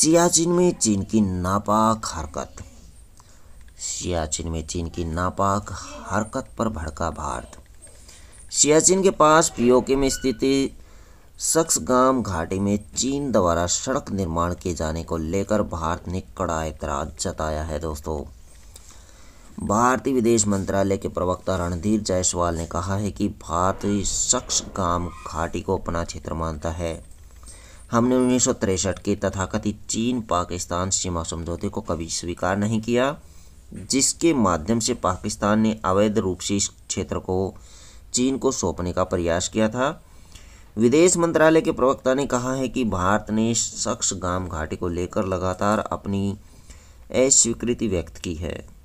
सियाचिन में चीन की नापाक हरकत सियाचिन में चीन की नापाक हरकत पर भड़का भारत सियाचिन के पास पीओके में स्थित सक्सगाम घाटी में चीन द्वारा सड़क निर्माण किए जाने को लेकर भारत ने कड़ा एतराज जताया है दोस्तों भारतीय विदेश मंत्रालय के प्रवक्ता रणधीर जायसवाल ने कहा है कि भारत सक्सगाम घाटी को अपना क्षेत्र मानता है हमने उन्नीस के तथाकथित चीन पाकिस्तान सीमा समझौते को कभी स्वीकार नहीं किया जिसके माध्यम से पाकिस्तान ने अवैध रूप से इस क्षेत्र को चीन को सौंपने का प्रयास किया था विदेश मंत्रालय के प्रवक्ता ने कहा है कि भारत ने शख्स गाम घाटी को लेकर लगातार अपनी अस्वीकृति व्यक्त की है